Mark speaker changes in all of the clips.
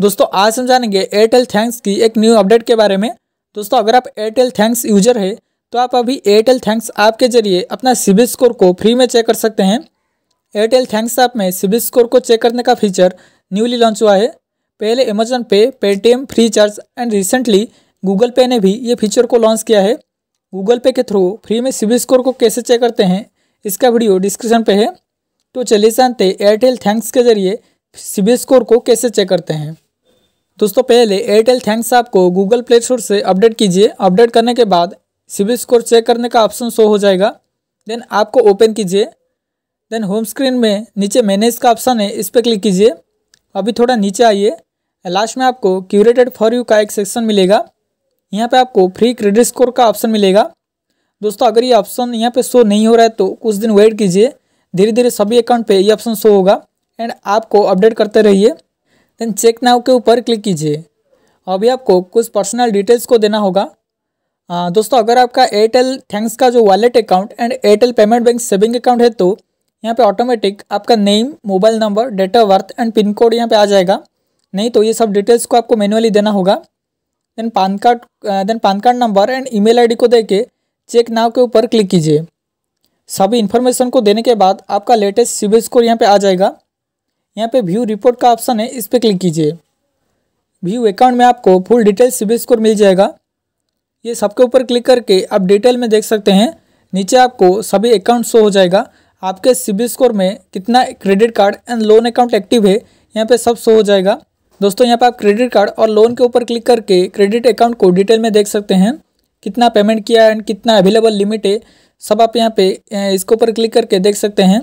Speaker 1: दोस्तों आज हम जानेंगे एयरटेल थैंक्स की एक न्यू अपडेट के बारे में दोस्तों अगर आप एयरटेल थैंक्स यूजर है तो आप अभी एयरटेल थैंक्स ऐप के जरिए अपना सिबिल स्कोर को फ्री में चेक कर सकते हैं एयरटेल थैंक्स ऐप में सिबिल स्कोर को चेक करने का फीचर न्यूली लॉन्च हुआ है पहले Amazon pay Paytm free charge and recently Google pay ने भी ये फीचर को लॉन्च किया है गूगल पे के थ्रू फ्री में सिबिल स्कोर को कैसे चेक करते हैं इसका वीडियो डिस्क्रिप्शन पे है तो चलिए जानते एयरटेल थैंक्स के जरिए सिबिल स्कोर को कैसे चेक करते हैं दोस्तों पहले एयरटेल थैंक्स ऐप को गूगल प्ले स्टोर से अपडेट कीजिए अपडेट करने के बाद सिविल स्कोर चेक करने का ऑप्शन शो हो जाएगा देन आपको ओपन कीजिए देन होम स्क्रीन में नीचे मैनेज का ऑप्शन है इस पर क्लिक कीजिए अभी थोड़ा नीचे आइए लास्ट में आपको क्यूरेटेड फॉर यू का एक सेक्शन मिलेगा यहाँ पे आपको फ्री क्रेडिट स्कोर का ऑप्शन मिलेगा दोस्तों अगर ये ऑप्शन यहाँ पे शो नहीं हो रहा है तो कुछ दिन वेट कीजिए धीरे धीरे सभी अकाउंट पे ये ऑप्शन शो होगा एंड आपको अपडेट करते रहिए देन चेक नाउ के ऊपर क्लिक कीजिए अभी आपको कुछ पर्सनल डिटेल्स को देना होगा आ, दोस्तों अगर आपका एयरटेल थैंक्स का जो wallet account and Airtel payment bank saving account है तो यहाँ पे ऑटोमेटिक आपका name mobile number date of birth and pin code यहाँ पे आ जाएगा नहीं तो ये सब डिटेल्स को आपको मैनुअली देना होगा then pan card then pan card number and email ID को दे के चेक नाव के ऊपर क्लिक कीजिए सभी इन्फॉर्मेशन को देने के बाद आपका लेटेस्ट सिविल स्कोर यहाँ पर आ जाएगा यहाँ पे व्यू रिपोर्ट का ऑप्शन है इस पर क्लिक कीजिए व्यू अकाउंट में आपको फुल डिटेल सिबिल स्कोर मिल जाएगा ये सबके ऊपर क्लिक करके आप डिटेल में देख सकते हैं नीचे आपको सभी अकाउंट शो हो जाएगा आपके सिबिल स्कोर में कितना credit card and loan account active है यहाँ पे सब शो हो जाएगा दोस्तों यहाँ पे आप क्रेडिट कार्ड और लोन के ऊपर क्लिक करके क्रेडिट अकाउंट को डिटेल में देख सकते हैं कितना पेमेंट किया एंड कितना अवेलेबल लिमिट है सब आप यहाँ पे इसके ऊपर क्लिक करके देख सकते हैं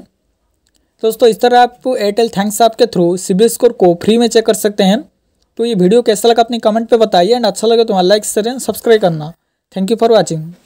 Speaker 1: दोस्तों इस तरह आप एयरटेल थैंक्स ऐप के थ्रू सिबिल स्कोर को फ्री में चेक कर सकते हैं तो ये वीडियो कैसा लगा अपनी कमेंट पे बताइए एंड अच्छा लगे तो लाइक एंड सब्सक्राइब करना थैंक यू फॉर वॉचिंग